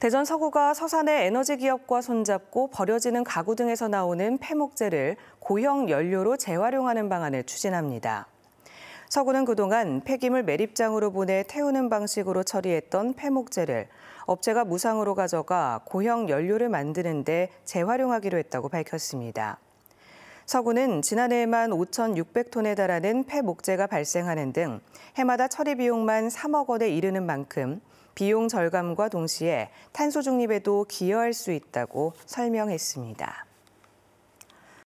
대전 서구가 서산의 에너지 기업과 손잡고 버려지는 가구 등에서 나오는 폐목재를 고형 연료로 재활용하는 방안을 추진합니다. 서구는 그동안 폐기물 매립장으로 보내 태우는 방식으로 처리했던 폐목재를 업체가 무상으로 가져가 고형 연료를 만드는 데 재활용하기로 했다고 밝혔습니다. 서구는 지난해에만 5,600톤에 달하는 폐목재가 발생하는 등 해마다 처리 비용만 3억 원에 이르는 만큼 비용 절감과 동시에 탄소 중립에도 기여할 수 있다고 설명했습니다.